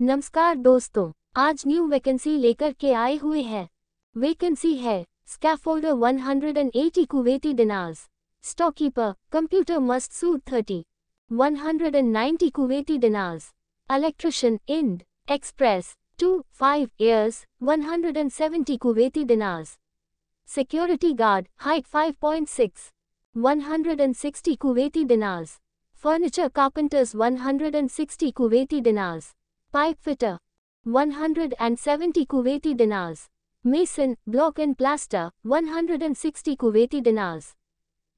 नमस्कार दोस्तों आज न्यू वैकेंसी लेकर के आए हुए हैं वैकेंसी है scaffolder 180 Kuwaiti dinars storekeeper computer must suit thirty 190 Kuwaiti dinars electrician इंड express two five years 170 Kuwaiti dinars security guard height 5.6 sixty Kuwaiti dinars furniture carpenters sixty Kuwaiti dinars Pipe Fitter, 170 Kuwaiti dinars. Mason, block and plaster, 160 Kuwaiti dinars.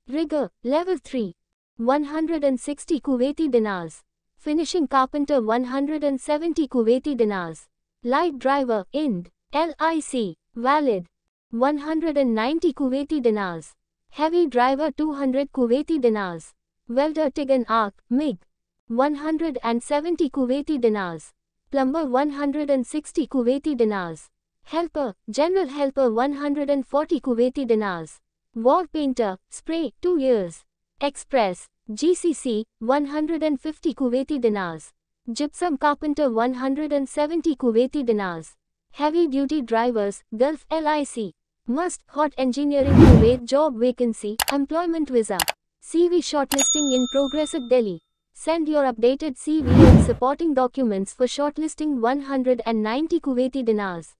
Rigger, level 3. 160 Kuwaiti dinars. Finishing carpenter 170 Kuwaiti dinars. Light driver, IND, LIC, valid. 190 Kuwaiti dinars. Heavy driver 200 Kuwaiti dinars. Welder TIG and arc, MIG. 170 Kuwaiti dinars plumber 160 Kuwaiti dinars, helper, general helper 140 Kuwaiti dinars, wall painter, spray 2 years, express, GCC 150 Kuwaiti dinars, gypsum carpenter 170 Kuwaiti dinars, heavy duty drivers, Gulf LIC, must hot engineering Kuwait job vacancy, employment visa, CV shortlisting in progress at Delhi. Send your updated CV and supporting documents for shortlisting 190 Kuwaiti dinars.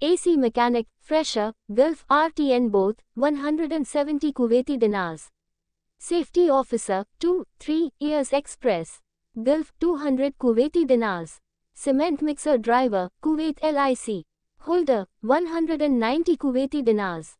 AC mechanic, fresher, Gulf RTN both, 170 Kuwaiti dinars. Safety officer, 2, 3 years express. Gulf 200 Kuwaiti dinars. Cement mixer driver, Kuwait LIC. Holder, 190 Kuwaiti dinars.